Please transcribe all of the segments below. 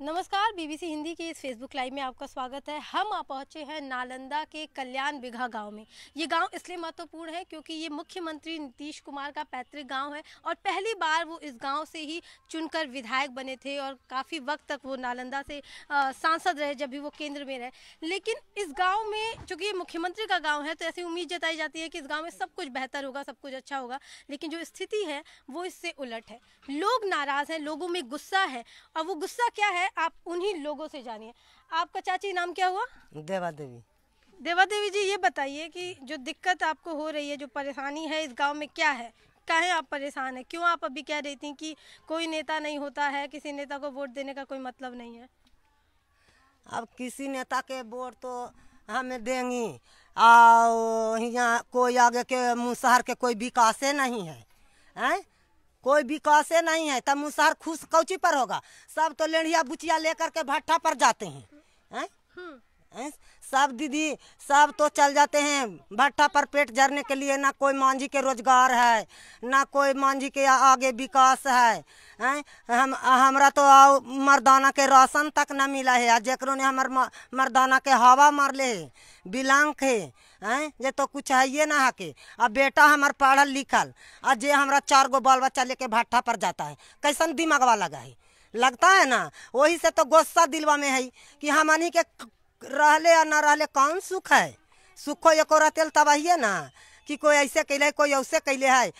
नमस्कार बीबीसी हिंदी के इस फेसबुक लाइव में आपका स्वागत है हम आ पहुंचे हैं नालंदा के कल्याण बिघा गांव में ये गांव इसलिए महत्वपूर्ण है क्योंकि ये मुख्यमंत्री नीतीश कुमार का पैतृक गांव है और पहली बार वो इस गांव से ही चुनकर विधायक बने थे और काफ़ी वक्त तक वो नालंदा से सांसद रहे जब भी वो केंद्र में रहे लेकिन इस गाँव में चूँकि ये मुख्यमंत्री का गाँव है तो ऐसी उम्मीद जताई जाती है कि इस गाँव में सब कुछ बेहतर होगा सब कुछ अच्छा होगा लेकिन जो स्थिति है वो इससे उलट है लोग नाराज़ हैं लोगों में गुस्सा है और वो गुस्सा क्या है है आप उन्हीं लोगों से जानिए आपका चाची नाम क्या हुआ देवा देवी देवा देवी जी ये बताइए कि जो दिक्कत आपको हो रही है जो परेशानी है इस गांव में क्या है काहे आप परेशान है क्यों आप अभी कह रही थी कि कोई नेता नहीं होता है किसी नेता को वोट देने का कोई मतलब नहीं है अब किसी नेता के वोट तो हमें देंगी और यहाँ कोई आगे के मुसहर के कोई विकास नहीं है है? कोई विकास नहीं है तब मुसहर खुश कौची पर होगा सब तो लेढ़िया बुचिया लेकर के भट्टा पर जाते हैं है? हम्म। है? सब दीदी सब तो चल जाते हैं भट्टा पर पेट जरने के लिए ना कोई मांझी के रोजगार है ना कोई मांझी के आगे विकास है हैं हम हमारा तो आओ मर्दाना के राशन तक ना मिला है जकरों ने हमार मर्दाना के हवा मार ले बिलांग है हैं जे तो कुछ है ना हके अब बेटा हमार पढ़ल लिखल आ जे हमारा चार गो बाल बच्चा लेके भट्टा पर जाता है कैसन दिमाग लगा है लगता है ना वही से तो गुस्सा दिलवा में है कि हम हमनी के रहले या ना रहले कौन सुख है सुखो एको रहते है ना कि कोई ऐसे कैले कोई ऐसे कैले है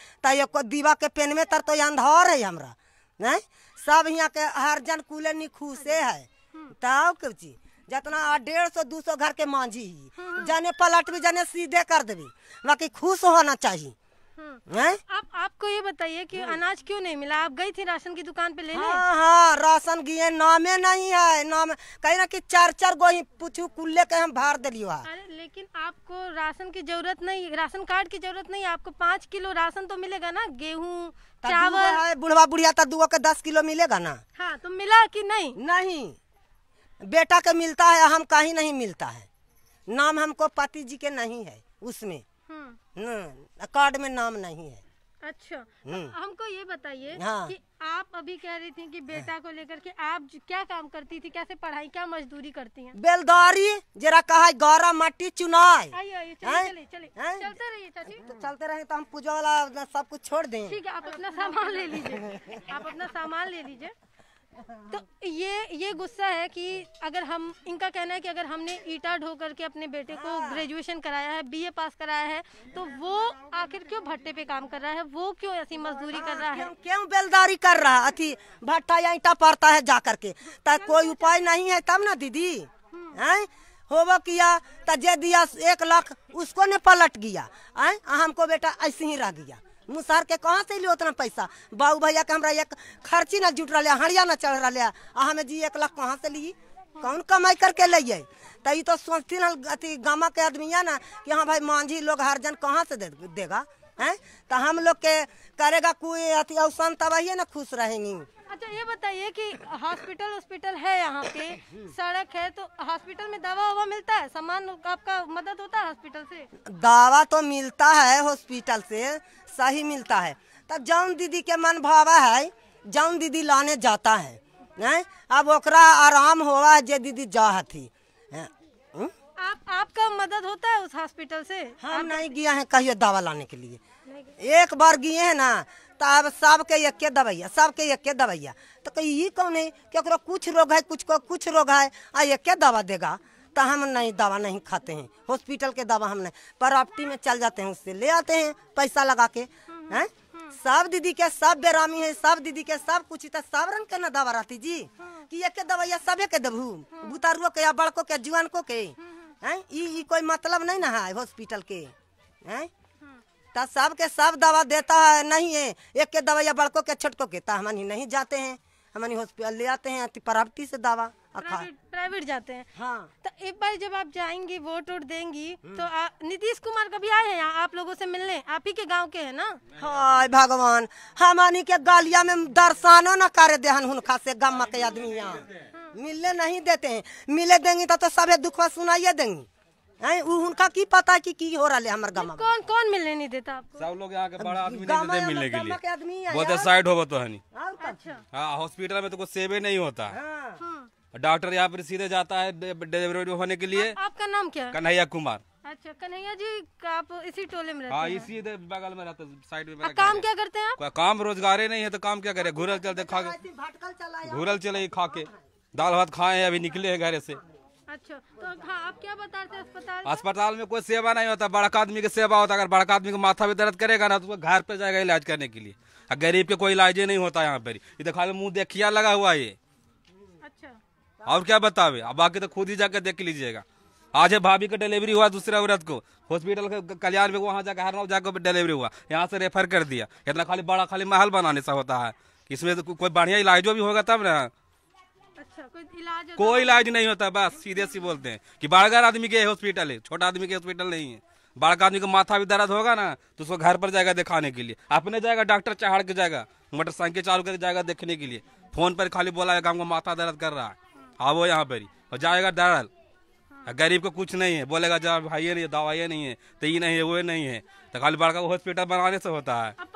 तो दीवा के पेन में तर तो अंधार है हमारा नहीं सब यहाँ के हर जन कुले निखुशे है हम्म। तब कुछ जितना डेढ़ सौ दू सौ घर के मांझी हाँ।, हाँ। जाने पलट भी जाने सीधे कर देवी बाकी खुश होना चाहिए हाँ। आप आपको ये बताइए कि हाँ। अनाज क्यों नहीं मिला आप गई थी राशन की दुकान पे लेने हाँ हाँ राशन गिए नामे नहीं है नाम कहीं ना कि चार चार गो ही पूछू कुल्ले के हम भार लियो अरे लेकिन आपको राशन की जरूरत नहीं राशन कार्ड की जरूरत नहीं आपको पाँच किलो राशन तो मिलेगा ना गेहूँ चावल बुढ़वा बुढ़िया तो दुआ के दस किलो मिलेगा ना हाँ तो मिला की नहीं नहीं बेटा के मिलता है हम कहीं नहीं मिलता है नाम हमको पति जी के नहीं है उसमें हम्म। कार्ड में नाम नहीं है अच्छा हम्म। हमको ये बताइए हाँ। कि आप अभी कह रही थी कि बेटा को लेकर के आप क्या काम करती थी कैसे पढ़ाई क्या मजदूरी करती हैं बेलदारी जरा कहा गौरा मट्टी चुनाई चलते रहिए चाची तो चलते रहे तो हम पूजा वाला सब कुछ छोड़ दें ठीक है आप अपना सामान ले लीजिए आप अपना सामान ले लीजिए तो ये ये गुस्सा है कि अगर हम इनका कहना है कि अगर हमने ईटा ढो करके अपने बेटे को ग्रेजुएशन हाँ। कराया है बीए पास कराया है तो वो आखिर क्यों भट्टे पे काम कर रहा है वो क्यों ऐसी मजदूरी कर रहा है क्यों बेलदारी कर रहा अति भट्टा या ईटा पड़ता है जा करके तब कोई उपाय नहीं है तब ना दीदी हम्म। है होबो किया तो जे दिया एक लाख उसको ने पलट गया हमको बेटा ऐसे ही रह गया मुसार के कहाँ से लियो उतना पैसा बाबू भैया के हमारा एक खर्ची ना जुट रहा हड़िया ना चढ़ रहा आ हमें जी एक लाख कहाँ से ली कौन कमाई करके लिये तो ये तो सोचती ना अथी गामा के आदमी है ना कि हाँ भाई मांझी लोग हर जन कहाँ से दे, देगा हैं तो हम लोग के करेगा कोई अथी अवसान तब ना खुश रहेंगी अच्छा ये बताइए कि हॉस्पिटल हॉस्पिटल है यहाँ पे सड़क है तो हॉस्पिटल में दवा ववा मिलता है सामान आपका मदद होता है हॉस्पिटल से दवा तो मिलता है हॉस्पिटल से सही मिलता है तब जौन दीदी के मन भावा है जौन दीदी लाने जाता है नहीं? अब ओकरा आराम हुआ जे दीदी जा हथी आप आपका मदद होता है उस हॉस्पिटल से हम नहीं गया है कहियो दवा लाने के लिए एक बार गए हैं ना तब सबके एक दवाइया सबके एक दवाइया तो कही कौन है कि कुछ रोग है कुछ को कुछ रोग है आ एक दवा देगा तो हम नहीं दवा नहीं खाते हैं हॉस्पिटल के दवा हम नहीं प्रॉपर्टी में चल जाते हैं उससे ले आते हैं पैसा लगा के है सब दीदी के सब बेरामी है सब दीदी के सब कुछ तो सब रंग के ना दवा रहती जी कि एक दवाइया सबे के देबू बुतारुओ के या बड़को के जुआन को के है ई कोई मतलब नहीं ना है हॉस्पिटल के है तो सब के सब दवा देता है नहीं है एक के या बड़को के छोटको के तो हमन नहीं जाते हैं हम हॉस्पिटल ले आते हैं प्राप्ति से दवा प्राइवेट जाते हैं हाँ तो एक बार जब आप जाएंगी वोट वोट देंगी हम्म। तो नीतीश कुमार कभी आए हैं यहाँ आप लोगों से मिलने आप ही के गांव के हैं ना हाय भगवान हमारी के गलिया में दर्शनो न करे देहन हुनका से गम के आदमी यहाँ हाँ। मिलने नहीं देते हैं मिले देंगी तो, तो सबे दुखवा सुनाइए देंगी उनका की पता की की हो रहा है हमारे गाँव कौन कौन मिलने नहीं देता आपको सब लोग यहाँ के बड़ा आदमी नहीं देते मिलने के लिए बहुत साइड हो तो है अच्छा। हाँ हॉस्पिटल में तो कुछ सेवे नहीं होता है हाँ। हाँ। डॉक्टर यहाँ पर सीधे जाता है डिलीवरी होने के लिए आपका नाम क्या कन्हैया कुमार अच्छा कन्हैया जी आप इसी टोले में रहते हाँ इसी बगल में रहते साइड में काम क्या करते हैं आप काम रोजगार ही नहीं है तो काम क्या करे घूरल चलते खा के घूरल चले खा के दाल भात खाए हैं अभी निकले हैं घर से अच्छा तो आप क्या बताते अस्पताल अस्पताल में कोई सेवा नहीं होता बड़का आदमी की सेवा होता अगर बड़का आदमी का माथा भी दर्द करेगा ना तो वो घर पे जाएगा इलाज करने के लिए गरीब के कोई इलाज ही नहीं होता यहाँ पर ये देखा मुँह देखिया लगा हुआ ये अच्छा और क्या बतावे अब बाकी तो खुद ही जाकर देख लीजिएगा आज है भाभी का डिलीवरी हुआ दूसरे औरत को हॉस्पिटल के कल्याण में वहाँ जाकर हर जाकर डिलीवरी हुआ यहाँ से रेफर कर दिया इतना खाली बड़ा खाली महल बनाने सा होता है इसमें तो कोई बढ़िया इलाजो भी होगा तब ना अच्छा कोई इलाज कोई तो- इलाज नहीं होता बस सीधे सी बोलते हैं कि बाड़गर आदमी के हॉस्पिटल है छोटा आदमी के हॉस्पिटल नहीं है बाड़का आदमी को माथा भी दर्द होगा ना तो उसको घर पर जाएगा दिखाने के लिए अपने जाएगा डॉक्टर चढ़ के जाएगा मोटरसाइकिल चालू करके जाएगा देखने के लिए फोन पर खाली बोला है हमको माथा दर्द कर रहा है आओ हाँ, वो यहाँ पर ही और जाएगा दरअल हाँ। गरीब को कुछ नहीं है बोलेगा जब भाई नहीं है दवाइये नहीं है तो ये नहीं है वो नहीं है तो खाली बड़का हॉस्पिटल बनाने से होता है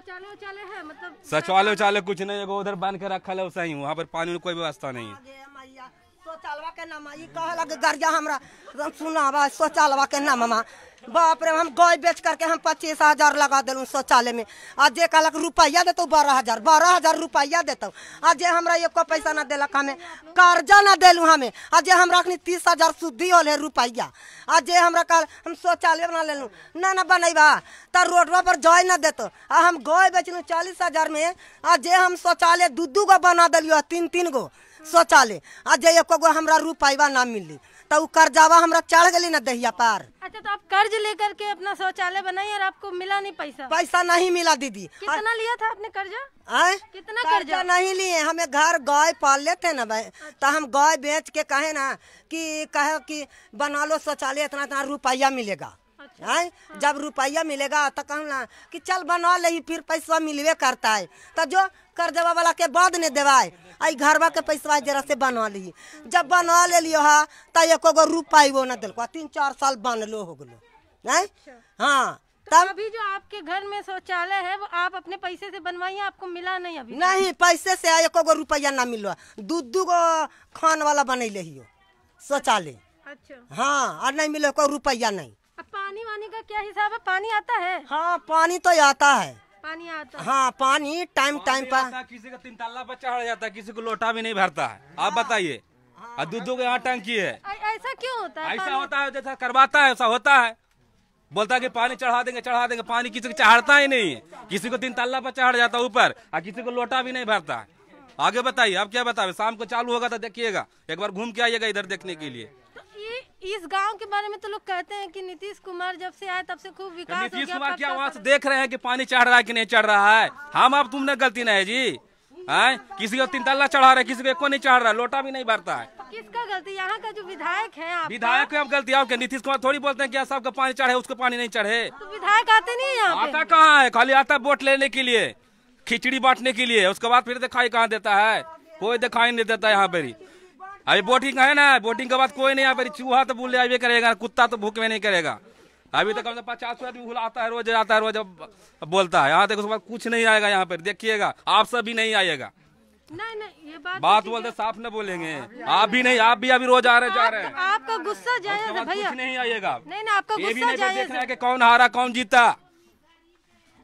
शौचालय उचालय मतलब कुछ नहीं है उधर बांध के रखा है सही वहाँ पर पानी कोई व्यवस्था नहीं है शौचालय के नाम कहलक गरिया सुनावा शौचालय के नाम बाप रे हम गाय बेच करके हम पच्चीस हजार लगा दिलू शौचालय में आज जे कहक रुपया देते बारह हजार बारह हजार रुपया देते आज जे हमरा एको पैसा ना दिलक हमें कर्जा ना दिलू हमें आज जे हमरा अखनी तीस हजार शुद्धि होल है रुपया आज जे हमारा कल हम शौचालय बना ले ना ना बनेबा त रोडवा पर जाय ना देते आ हम गाय बेचलू चालीस हजार में आ जे हम शौचालय दू दू गो बना दिलियो तीन तीन गो शौचालय आ जे एक गो हमारा रुपया ना मिली तो कर्जावा हमरा चढ़ गए ना दहिया पार अच्छा तो आप कर्ज लेकर के अपना शौचालय बनाई और आपको मिला नहीं पैसा पैसा नहीं मिला दीदी कितना लिया था आपने कर्जा आए? कितना कर्जा नहीं लिए हमें घर गाय पाल लेते ना भाई तो हम गाय बेच के कहे ना कि कहे कि बना लो शौचालय इतना इतना रुपया मिलेगा है अच्छा। हाँ। जब रुपया मिलेगा तो कहू ना कि चल बना ले फिर पैसा मिलवे करता है तो जो कर्जा वाला के बाद ने देवाए आई घरवा के पैसा जरा से बना ली जब बना ले लियो हा तो एक गो रुपये वो न तीन चार साल बनलो हो गलो अच्छा। हाँ तो तब अभी जो आपके घर में शौचालय है वो आप अपने पैसे से बनवाइए आपको मिला नहीं अभी नहीं पैसे से एक गो रुपया ना मिलो दू दू गो खान वाला बनैले हियो शौचालय अच्छा हाँ और नहीं मिले को रुपया नहीं पानी वानी का क्या हिसाब है पानी आता है हाँ पानी तो आता है पानी आता हाँ पानी टाइम टाइम पर किसी का तीन ताला पर चढ़ जाता है किसी को लोटा भी नहीं भरता है आप हाँ। बताइए दूध के यहाँ टंकी है ऐसा क्यों होता है ऐसा होता है जैसा करवाता है ऐसा होता है बोलता है कि पानी चढ़ा देंगे चढ़ा देंगे पानी किसी को चढ़ता ही नहीं है किसी को तीन ताला पर चढ़ जाता है ऊपर और किसी को लोटा भी नहीं भरता आगे बताइए आप क्या बतावे शाम को चालू होगा तो देखिएगा एक बार घूम के आइएगा इधर देखने के लिए इस गांव के बारे में तो लोग कहते हैं कि नीतीश कुमार जब से आए तब से खूब तो विकास नीतीश कुमार क्या वहाँ से देख रहे हैं कि पानी चढ़ रहा है कि नहीं चढ़ रहा है हम आप तुमने गलती नहीं है जी है किसी को तीन तल्ला चढ़ा रहे किसी को एक नहीं चढ़ रहा लोटा भी नहीं भरता है किसका गलती यहाँ का जो विधायक है आप विधायक आप गलती आपके नीतीश कुमार थोड़ी बोलते हैं कि सबका पानी चढ़े उसको पानी नहीं चढ़े तो विधायक आते नहीं है आता कहाँ है खाली आता है वोट लेने के लिए खिचड़ी बांटने के लिए उसके बाद फिर दिखाई कहाँ देता है कोई दिखाई नहीं देता यहाँ पर अभी बोटिंग है ना बोटिंग के बाद कोई नहीं अभी चूहा तो भूल आबे करेगा कुत्ता तो भूख में नहीं करेगा अभी तो कम से पचास आदमी भूल आता है रोज आता है रोज बोलता है यहाँ तक उसके बाद कुछ नहीं आएगा यहाँ पर देखिएगा आप सब भी नहीं आएगा नहीं नहीं ये बात तो बोलते साफ न बोलेंगे आप भी नहीं आप भी अभी रोज आ रहे जा रहे हैं आपका गुस्सा जाएगा भैया नहीं आएगा नहीं ना आपका गुस्सा जायज है कि कौन हारा कौन जीता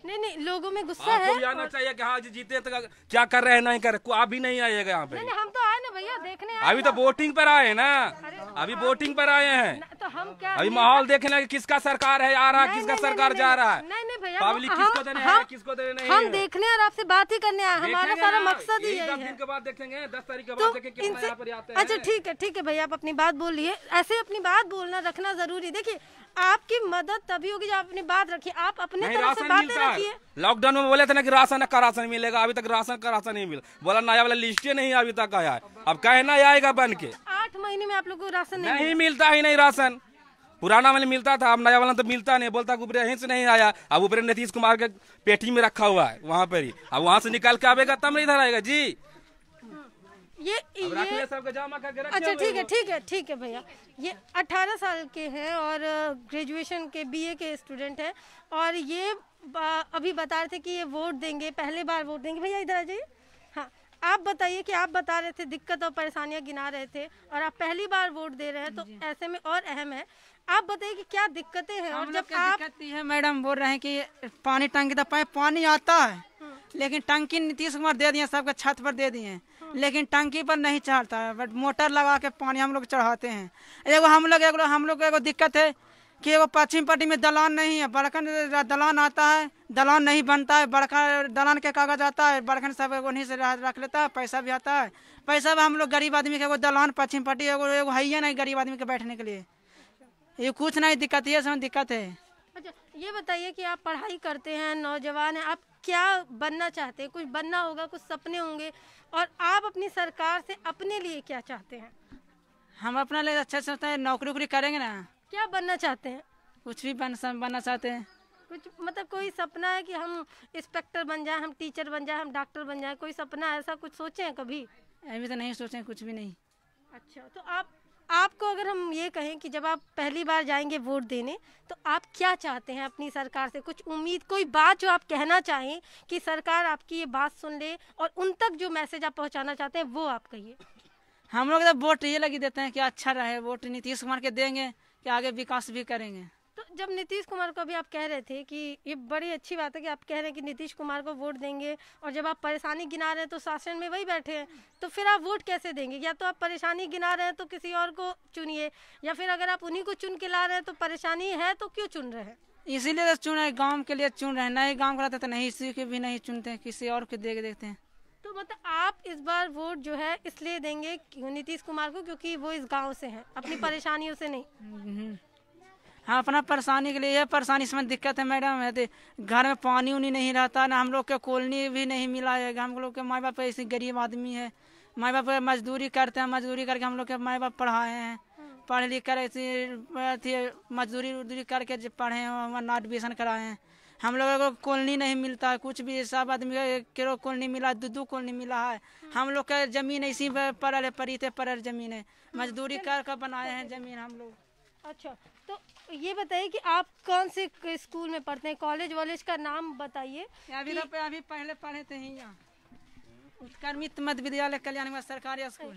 नहीं नहीं लोगों में गुस्सा है आपको आना चाहिए कि हाँ जीते तो क्या कर रहे हैं नहीं कर रहे आप भी नहीं आएगा यहाँ पे हम तो भैया देखने आए अभी तो वोटिंग पर आए हैं ना अभी वोटिंग हाँ। पर आए हैं तो हम क्या अभी माहौल देखने किसका सरकार है आ रहा है किसका सरकार जा रहा है नहीं नहीं भैया पब्लिक किसको देने हम, किसको देने नहीं हम देखने और आपसे बात ही करने आए हमारा सारा मकसद ही है दिन के बाद देखेंगे दस तारीख के तो बाद देखेंगे अच्छा ठीक है ठीक है भैया आप अपनी बात बोलिए ऐसे अपनी बात बोलना रखना जरूरी देखिए आपकी मदद तभी होगी जब आपने बात रखी आप अपने तरफ से बात रखिए लॉकडाउन में बोले थे ना कि राशन का राशन मिलेगा अभी तक राशन का राशन नहीं मिला बोला नया वाला लिस्ट नहीं अभी तक आया है अब कहना आएगा बन के आठ महीने में आप लोग को राशन नहीं, नहीं मिलता ही नहीं राशन पुराना वाले मिलता था अब नया वाला तो मिलता नहीं बोलता ऊपर यहीं से नहीं आया अब ऊपर नीतीश कुमार के पेटी में रखा हुआ है वहाँ पर ही अब वहाँ से निकाल के आवेगा तब नहीं इधर आएगा जी ये ये अच्छा ठीक है ठीक है ठीक है भैया ये 18 साल के हैं और ग्रेजुएशन के बीए के स्टूडेंट हैं और ये अभी बता रहे थे कि ये वोट देंगे पहले बार वोट देंगे भैया इधर आ जाइए हाँ आप बताइए कि आप बता रहे थे दिक्कत और परेशानियां गिना रहे थे और आप पहली बार वोट दे रहे हैं तो ऐसे में और अहम है आप बताइए कि क्या दिक्कतें हैं और जब आप है मैडम बोल रहे हैं कि पानी टंकी तो पानी आता है हाँ। लेकिन टंकी नीतीश कुमार दे दिए सबका छत पर दे दिए लेकिन टंकी पर नहीं चढ़ता है बट मोटर लगा के पानी हम लोग चढ़ाते हैं एगो हम लोग एगो हम लोग एगो दिक्कत है कि एगो पश्चिम पट्टी में दलान नहीं है बड़कन दलान आता है दलान नहीं बनता है बड़का दलान के कागज आता है बड़कन सब एगो नहीं से रख लेता है पैसा भी आता है पैसा भी हम लोग गरीब आदमी के एगो दलान पश्चिम पट्टी एगो एगो है ही नहीं गरीब आदमी के बैठने के लिए ये कुछ नहीं दिक्कत ये सब दिक्कत है अच्छा ये बताइए कि आप पढ़ाई करते हैं नौजवान हैं आप क्या बनना चाहते हैं कुछ बनना होगा कुछ सपने होंगे और आप अपनी सरकार से अपने लिए क्या चाहते हैं हम अपना लिए अच्छा सोचते हैं नौकरी वोकरी करेंगे ना क्या बनना चाहते हैं कुछ भी बन बनना चाहते हैं कुछ मतलब कोई सपना है कि हम इंस्पेक्टर बन जाए हम टीचर बन जाए हम डॉक्टर बन जाए कोई सपना ऐसा कुछ सोचे हैं कभी अभी तो नहीं सोचे कुछ भी नहीं अच्छा तो आप आपको अगर हम ये कहें कि जब आप पहली बार जाएंगे वोट देने तो आप क्या चाहते हैं अपनी सरकार से कुछ उम्मीद कोई बात जो आप कहना चाहें कि सरकार आपकी ये बात सुन ले और उन तक जो मैसेज आप पहुंचाना चाहते हैं वो आप कहिए हम लोग तो वोट ये लगी देते हैं कि अच्छा रहे वोट नीतीश कुमार के देंगे कि आगे विकास भी करेंगे जब नीतीश कुमार को अभी आप कह रहे थे कि ये बड़ी अच्छी बात है कि आप कह रहे हैं कि नीतीश कुमार को वोट देंगे और जब आप परेशानी गिना रहे हैं तो शासन में वही बैठे हैं तो फिर आप वोट कैसे देंगे या तो आप परेशानी गिना रहे हैं तो किसी और को चुनिए या फिर अगर आप उन्हीं को चुन के ला रहे हैं तो परेशानी है तो क्यों चुन रहे हैं इसीलिए तो चुन रहे गाँव के लिए चुन रहे नए गाँव का तो नहीं इसी के भी नहीं चुनते हैं किसी और के देख देखते हैं तो मतलब आप इस बार वोट जो है इसलिए देंगे नीतीश कुमार को क्योंकि वो इस गांव से हैं अपनी परेशानियों से नहीं हम्म, हम्म। हम हाँ, अपना परेशानी के लिए यह परेशानी इसमें दिक्कत है मैडम है घर में पानी उनी नहीं रहता ना हम लोग को कॉलोनी भी नहीं मिला है हम लोग के माए बाप ऐसे गरीब आदमी है माए बाप मजदूरी करते हैं मजदूरी करके हम लोग के माए बाप पढ़ाए हैं पढ़ लिख कर ऐसे मजदूरी उजदूरी करके पढ़े हैं एडमिशन कराए हैं हम लोग को कॉलोनी नहीं मिलता है कुछ भी सब आदमी केरो कॉलोनी मिला दो दो कॉलोनी मिला है हम लोग का जमीन इसी पर पड़ल है परी थे पड़ल जमीन है मजदूरी कर कर बनाए हैं जमीन हम लोग अच्छा ये बताइए कि आप कौन से स्कूल में पढ़ते हैं कॉलेज वॉलेज का नाम बताइए अभी तो अभी पहले पढ़े थे ही यहाँ मध्य विद्यालय कल्याण विभाग सरकारी स्कूल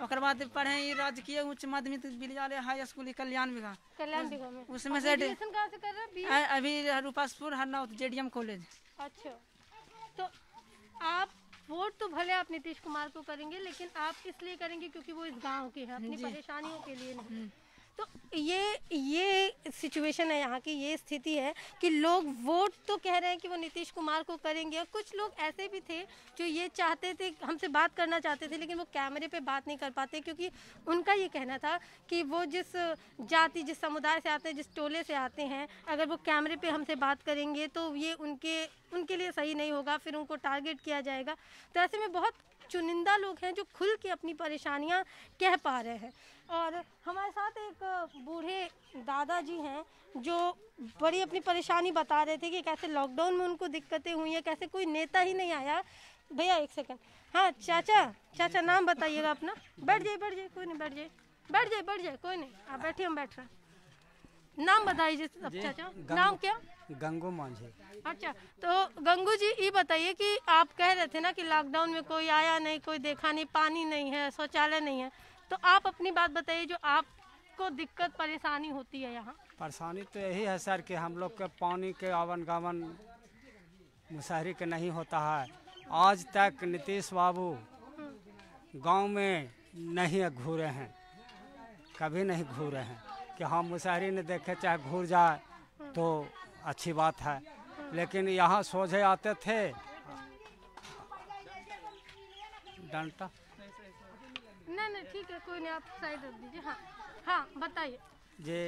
और अच्छा। बाद पढ़े राजकीय उच्च माध्यमिक विद्यालय हाई स्कूल कल्याण विभाग कल्याण में उसमें से से कर रहे हैं अभी रूपासपुर हरनाउथ जेडीएम कॉलेज अच्छा तो आप वोट तो भले आप नीतीश कुमार को करेंगे लेकिन आप इसलिए करेंगे क्योंकि वो इस गांव के हैं अपनी परेशानियों के लिए नहीं हम्म। तो ये ये सिचुएशन है यहाँ की ये स्थिति है कि लोग वोट तो कह रहे हैं कि वो नीतीश कुमार को करेंगे और कुछ लोग ऐसे भी थे जो ये चाहते थे हमसे बात करना चाहते थे लेकिन वो कैमरे पे बात नहीं कर पाते क्योंकि उनका ये कहना था कि वो जिस जाति जिस समुदाय से आते हैं जिस टोले से आते हैं अगर वो कैमरे पर हमसे बात करेंगे तो ये उनके उनके लिए सही नहीं होगा फिर उनको टारगेट किया जाएगा तो ऐसे में बहुत चुनिंदा लोग हैं जो खुल के अपनी परेशानियाँ कह पा रहे हैं और हमारे साथ एक बूढ़े दादाजी हैं जो बड़ी अपनी परेशानी बता रहे थे कि कैसे लॉकडाउन में उनको दिक्कतें हुई हैं कैसे कोई नेता ही नहीं आया भैया एक सेकंड हाँ चाचा चाचा नाम बताइएगा अपना बैठ जाइए बैठ जाइए कोई नहीं बैठ जाइए बैठ जाइए बैठ जाइए कोई नहीं आप बैठिए हम बैठ रहे नाम बताइए चाचा नाम क्या गंगू मांझे अच्छा तो गंगू जी ये बताइए कि आप कह रहे थे ना कि लॉकडाउन में कोई आया नहीं कोई देखा नहीं पानी नहीं है शौचालय नहीं है तो आप अपनी बात बताइए जो आपको दिक्कत परेशानी होती है यहाँ परेशानी तो यही है सर कि हम लोग के पानी के आवन गावन मुशहरी के नहीं होता है आज तक नीतीश बाबू गांव में नहीं घूरे हैं कभी नहीं घूरे हैं कि हम मुशहरी ने देखे चाहे घूर जाए तो अच्छी बात है लेकिन यहाँ सोझे आते थे डंटा नहीं नहीं ठीक है कोई नहीं आप साइड रख दीजिए हाँ हाँ बताइए जे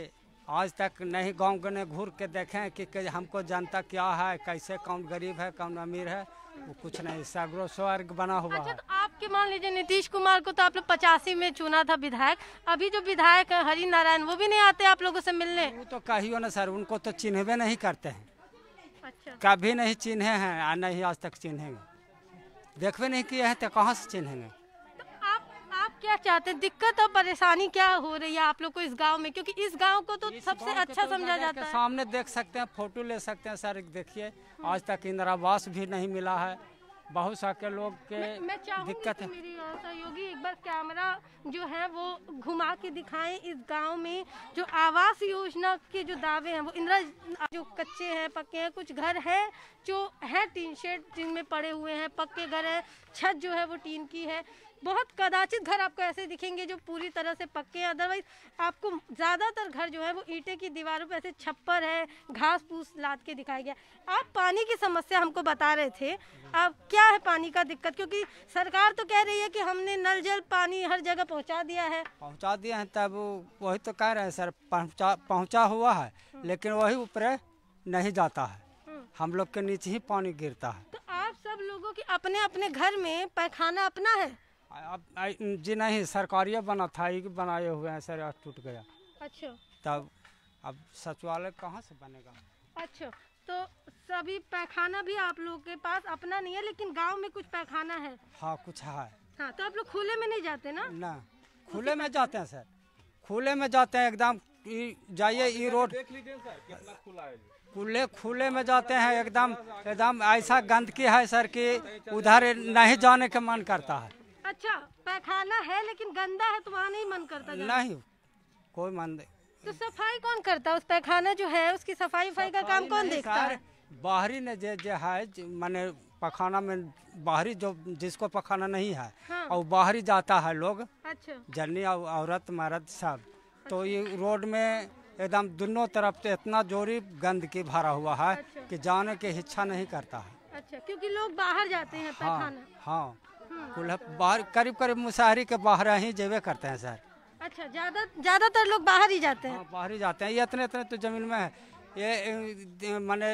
आज तक नहीं गांव के ने घूर के देखें कि, कि हमको जनता क्या है कैसे कौन गरीब है कौन अमीर है वो कुछ नहीं सागरो स्वर्ग बना हुआ अच्छा, है तो आपके मान लीजिए नीतीश कुमार को तो आप लोग पचासी में चुना था विधायक अभी जो विधायक है हरि नारायण वो भी नहीं आते आप लोगों से मिलने वो तो कही ना सर उनको तो चिन्हवे नहीं करते हैं अच्छा कभी नहीं चिन्हे हैं और नहीं आज तक चिन्हेंगे देखवे नहीं किए हैं तो कहाँ से चिन्हेंगे क्या चाहते हैं दिक्कत और परेशानी क्या हो रही है आप लोग को इस गांव में क्योंकि इस गांव को तो सबसे अच्छा तो समझा जाता है सामने देख सकते हैं फोटो ले सकते हैं सर देखिए आज तक इंदिरा आवास भी नहीं मिला है बहुत सारे लोग के मैं, मैं दिक्कत है मेरी सहयोगी एक बार कैमरा जो है वो घुमा के दिखाए इस गाँव में जो आवास योजना के जो दावे है वो इंदिरा जो कच्चे है पक्के हैं कुछ घर है जो है टीन शेड जिनमें पड़े हुए हैं पक्के घर है छत जो है वो टीन की है बहुत कदाचित घर आपको ऐसे दिखेंगे जो पूरी तरह से पक्के हैं अदरवाइज आपको ज़्यादातर घर जो है वो ईटे की दीवारों पर ऐसे छप्पर है घास फूस लाद के दिखाया गया आप पानी की समस्या हमको बता रहे थे अब क्या है पानी का दिक्कत क्योंकि सरकार तो कह रही है कि हमने नल जल पानी हर जगह पहुँचा दिया है पहुँचा दिया है तब वही तो कह रहे हैं सर पहुँचा पहुँचा हुआ है हम्म। लेकिन वही ऊपर नहीं जाता है हम्म। हम लोग के नीचे ही पानी गिरता है तो आप सब लोगों की अपने अपने घर में पैखाना अपना है अब जी नहीं सरकारी बना था बनाए हुए हैं सर टूट गया अच्छा तब अब सचिवालय कहाँ से बनेगा अच्छा तो सभी पैखाना भी आप लोग के पास अपना नहीं है लेकिन गांव में कुछ पैखाना है हाँ कुछ है हाँ तो आप लोग खुले में नहीं जाते ना ना खुले में जाते हैं सर खुले में जाते हैं एकदम जाइए ये रोड खुले खुले में जाते हैं एकदम एकदम ऐसा गंदगी है सर कि उधर नहीं जाने का मन करता है अच्छा पैखाना है लेकिन गंदा है तो वहाँ नहीं मन करता नहीं कोई मन नहीं तो सफाई कौन करता उस पैखाना जो है उसकी सफाई उफाई का काम कौन देखता है बाहरी ने जो जे है माने पखाना में बाहरी जो जिसको पखाना नहीं है हाँ। और बाहरी जाता है लोग अच्छा जनी औरत मरद सब तो अच्छा। तो ये रोड में एकदम दोनों तरफ तो इतना जोरी गंद की भरा हुआ है अच्छा। कि जाने की इच्छा नहीं करता है अच्छा क्योंकि लोग बाहर जाते हैं हाँ, पैखाना हाँ, हाँ। कुल्हा बाहर करीब करीब मुसाहरी के बाहर ही जेबे करते हैं सर अच्छा ज्यादा ज्यादातर लोग बाहर ही जाते हैं हाँ, बाहर ही जाते हैं ये इतने इतने तो जमीन में है ये मैंने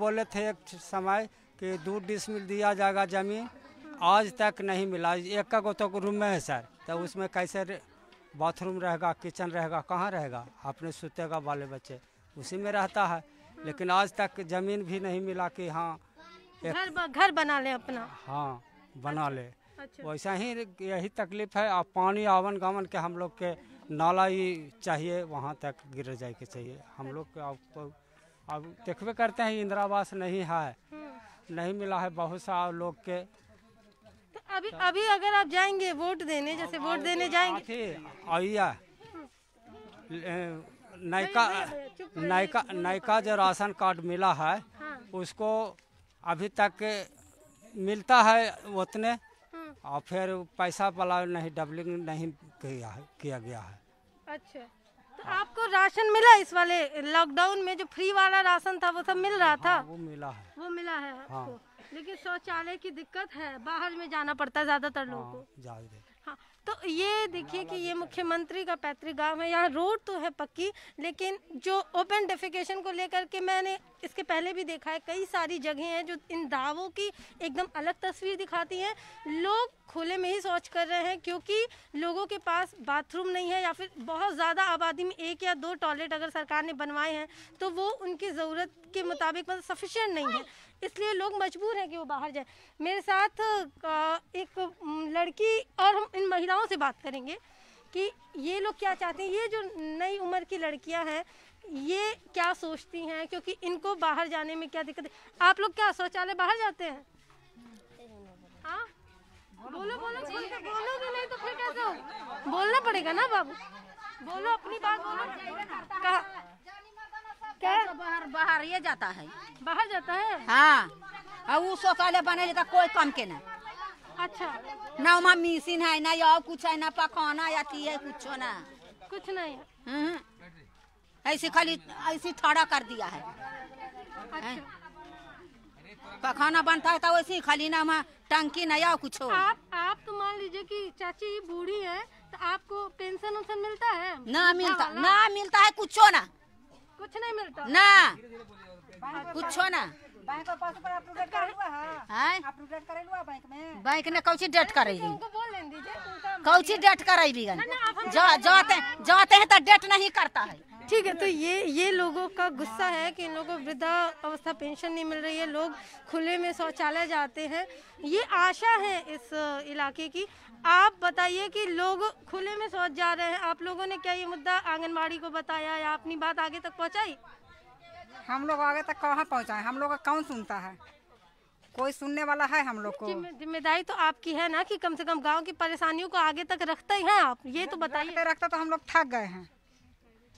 बोले थे एक समय कि दो डिसमिल दिया जाएगा जमीन आज तक नहीं मिला एक का गो तो रूम में है सर तो उसमें कैसे बाथरूम रहेगा किचन रहेगा कहाँ रहेगा अपने सुतेगा वाले बच्चे उसी में रहता है लेकिन आज तक जमीन भी नहीं मिला कि हाँ घर घर बना ले अपना हाँ बना अच्छा। ले अच्छा। वैसा ही यही तकलीफ है अब पानी आवन गावन के हम लोग के नाला ही चाहिए वहाँ तक गिर जाए के चाहिए हम लोग के अब तो अब देखबे करते हैं इंदिरावास नहीं है हम्म। नहीं मिला है बहुत सा लोग के तो अभी अभी अगर आप जाएंगे वोट देने जैसे वोट देने जाएंगे आइया हम्म। नयका नयका नयका जो राशन कार्ड मिला है हाँ। उसको अभी तक मिलता है उतने और फिर पैसा वाला नहीं डबलिंग नहीं किया है किया गया है अच्छा तो आपको राशन मिला इस वाले लॉकडाउन में जो फ्री वाला राशन था वो सब मिल रहा हाँ, था वो मिला है वो मिला है आपको हाँ। लेकिन शौचालय की दिक्कत है बाहर में जाना पड़ता है ज्यादातर लोगों को हाँ, हाँ, तो ये देखिए कि ये मुख्यमंत्री का पैतृक गांव है यहाँ रोड तो है पक्की लेकिन जो ओपन डेफिकेशन को लेकर के मैंने इसके पहले भी देखा है कई सारी जगह हैं जो इन दावों की एकदम अलग तस्वीर दिखाती हैं लोग खुले में ही शौच कर रहे हैं क्योंकि लोगों के पास बाथरूम नहीं है या फिर बहुत ज़्यादा आबादी में एक या दो टॉयलेट अगर सरकार ने बनवाए हैं तो वो उनकी ज़रूरत के मुताबिक मतलब सफिशेंट नहीं है इसलिए लोग मजबूर हैं कि वो बाहर जाए मेरे साथ एक लड़की और हम इन महिलाओं से बात करेंगे कि ये लोग क्या चाहते हैं ये जो नई उम्र की लड़कियां हैं ये क्या सोचती हैं क्योंकि इनको बाहर जाने में क्या दिक्कत है आप लोग क्या शौचालय बाहर जाते हैं हाँ? बोलो बोलो बोलो नहीं तो फिर कैसे हो बोलना पड़ेगा ना बाबू बोलो अपनी बात बोलो कहा क्या तो बाहर बाहर ये जाता है बाहर जाता है हाँ वो शौचालय बने का तो कोई कम के नहीं अच्छा ना वहाँ मशीन है ना और कुछ है ना पकाना की है कुछ ना कुछ नहीं हम्म, हम्म। ऐसी खाली ऐसी थड़ा कर दिया है अच्छा। पखाना बनता है तो वैसे ही खाली ना वहाँ टंकी ना या कुछ हो आप आप तो मान लीजिए कि चाची बूढ़ी है तो आपको पेंशन वेंशन मिलता है ना मिलता ना मिलता है कुछ ना कुछ नहीं मिलता ना कुछ ना बैंक में पासबुक अपडेट कर करेलुआ हां अपडेट कर करेलुआ बैंक में बैंक ने कौची डेट कराई करेगी उनको बोल लेन दीजिए तो- कौची डेट कराई करेगी गन जाते जाते हैं तो डेट नहीं करता है ठीक है तो ये ये लोगों का गुस्सा है कि इन लोगों को वृद्धा अवस्था पेंशन नहीं मिल रही है लोग खुले में शौचालय जाते हैं ये आशा है इस इलाके की आप बताइए कि लोग खुले में शौच जा रहे हैं आप लोगों ने क्या ये मुद्दा आंगनबाड़ी को बताया या अपनी बात आगे तक पहुँचाई हम लोग आगे तक कहाँ पहुँचाए हम लोग का कौन सुनता है कोई सुनने वाला है हम लोग को जिम्मेदारी तो आपकी है ना कि कम से कम गांव की परेशानियों को आगे तक रखते हैं आप ये तो बताइए रखते तो हम लोग थक गए हैं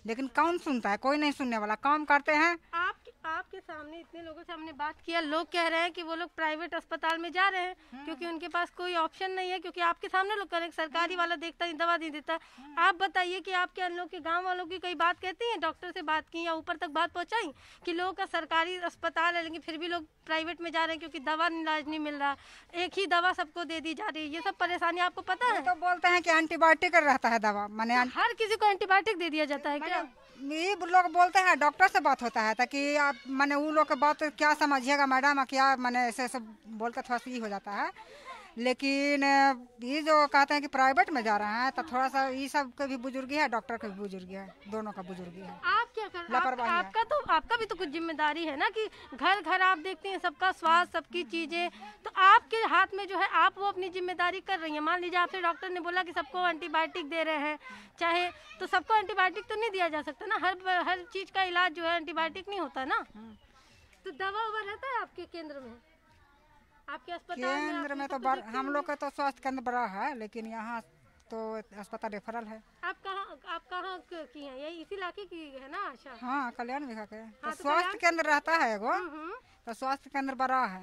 लेकिन कौन सुनता है कोई नहीं सुनने वाला काम करते हैं आप आपके सामने इतने लोगों से हमने बात किया लोग कह रहे हैं कि वो लोग प्राइवेट अस्पताल में जा रहे हैं हाँ। क्योंकि उनके पास कोई ऑप्शन नहीं है क्योंकि आपके सामने लोग कह रहे हैं सरकारी हाँ। वाला देखता नहीं दवा नहीं देता हाँ। आप बताइए कि आपके लोग के गाँव वालों की कई बात कहती हैं डॉक्टर से बात की या ऊपर तक बात पहुँचाई कि लोगों का सरकारी अस्पताल है लेकिन फिर भी लोग प्राइवेट में जा रहे हैं क्योंकि दवा इलाज नहीं मिल रहा एक ही दवा सबको दे दी जा रही है ये सब परेशानी आपको पता है तो बोलते हैं कि एंटीबायोटिक रहता है दवा मैंने तो हर किसी को एंटीबायोटिक दे दिया जाता है क्या लोग बोलते हैं डॉक्टर से बात होता है ताकि आप मैंने वो लोग के बात क्या समझिएगा मैडम क्या मैंने ऐसे ऐसे बोल कर थोड़ा सी हो जाता है लेकिन ये जो कहते हैं कि प्राइवेट में जा रहे हैं तो थोड़ा सा ये सब का भी बुजुर्गी है डॉक्टर का भी बुजुर्गी है दोनों का बुजुर्गी है आप क्या कर लापरवाही आप, आपका तो आपका भी तो कुछ जिम्मेदारी है ना कि घर घर आप देखते हैं सबका स्वास्थ्य सबकी चीजें तो आपके हाथ में जो है आप वो अपनी जिम्मेदारी कर रही है मान लीजिए आपसे डॉक्टर ने बोला की सबको एंटीबायोटिक दे रहे हैं चाहे तो सबको एंटीबायोटिक तो नहीं दिया जा सकता ना हर हर चीज का इलाज जो है एंटीबायोटिक नहीं होता ना हाँ। तो दवा उवा रहता है आपके केंद्र में आपके अस्पताल केंद्र में तो, तो बर, हम लोग का तो स्वास्थ्य केंद्र बड़ा है लेकिन यहाँ तो अस्पताल रेफरल है आप कहाँ आप कहाँ की हैं यही इसी इलाके की है ना अच्छा हाँ कल्याण विभाग के हाँ, तो, तो स्वास्थ्य केंद्र रहता है वो हम्म, हम्म। तो स्वास्थ्य केंद्र बड़ा है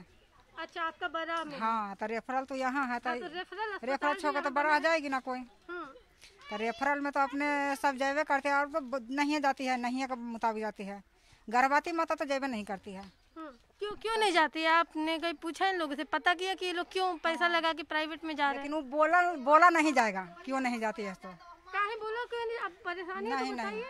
अच्छा आपका बड़ा में हाँ तो रेफरल तो यहाँ है तो रेफरल रेफरल छोड़ तो, तो बड़ा आ जाएगी ना कोई हम्म। तो रेफरल में तो अपने सब जैवे करते हैं और तो नहीं जाती है नहीं के मुताबिक जाती है गर्भवती माता तो जैवे नहीं करती है क्यों क्यों नहीं जाते आपने कहीं पूछा इन लोगों से पता किया कि ये लोग क्यों पैसा हाँ। लगा के प्राइवेट में जा रहे हैं लेकिन वो बोला बोला नहीं जाएगा क्यों नहीं जाती है तो कहीं बोलो क्यों नहीं अब परेशानी नहीं, तो नहीं।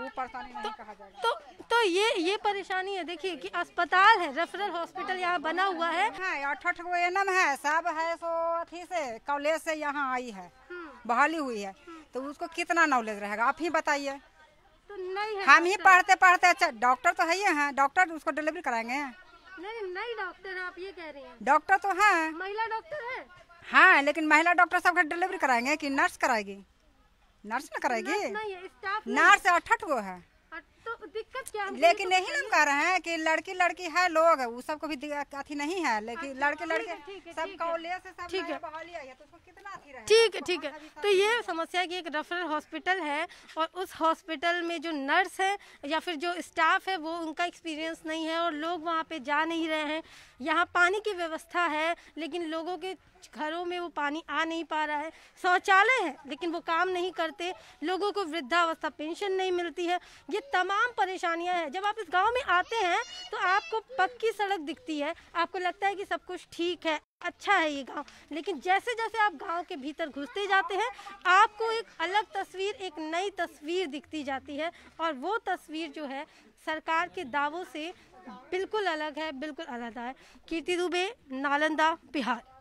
वो परेशानी नहीं तो, कहा जाएगा तो तो ये ये परेशानी है देखिए कि अस्पताल है रेफरल हॉस्पिटल यहाँ बना हुआ है हाँ, गो एन एनम है सब है सो अथी से कॉलेज से यहाँ आई है हाँ। बहाली हुई है हाँ। तो उसको कितना नॉलेज रहेगा आप ही बताइए नहीं है हम ही पढ़ते पढ़ते अच्छा डॉक्टर तो है ही डॉक्टर हाँ, उसको डिलीवरी कराएंगे नहीं नहीं डॉक्टर आप ये कह रहे हैं डॉक्टर तो है महिला डॉक्टर है हाँ लेकिन महिला डॉक्टर सबका डिलीवरी कराएंगे कि नर्स कराएगी नर्स ना कराएगी नर्स अठठ गो है तो दिक्कत क्या है लेकिन तो यही हम कह रहे हैं कि लड़की लड़की है लोग वो सबको भी अथी नहीं है लेकिन अच्छा, लड़के लड़के सब से सब ठीक है ठीक है तो ठीक है तो ये समस्या की एक रेफरल हॉस्पिटल है और उस हॉस्पिटल में जो नर्स है या फिर जो स्टाफ है वो उनका एक्सपीरियंस नहीं है और लोग वहाँ पे जा नहीं रहे हैं यहाँ पानी की व्यवस्था है लेकिन लोगों के घरों में वो पानी आ नहीं पा रहा है शौचालय है लेकिन वो काम नहीं करते लोगों को वृद्धावस्था पेंशन नहीं मिलती है ये तमाम परेशानियाँ हैं जब आप इस गांव में आते हैं तो आपको पक्की सड़क दिखती है आपको लगता है कि सब कुछ ठीक है अच्छा है ये गांव लेकिन जैसे जैसे आप गांव के भीतर घुसते जाते हैं आपको एक अलग तस्वीर एक नई तस्वीर दिखती जाती है और वो तस्वीर जो है सरकार के दावों से बिल्कुल अलग है बिल्कुल अलग है कीर्ति दुबे नालंदा बिहार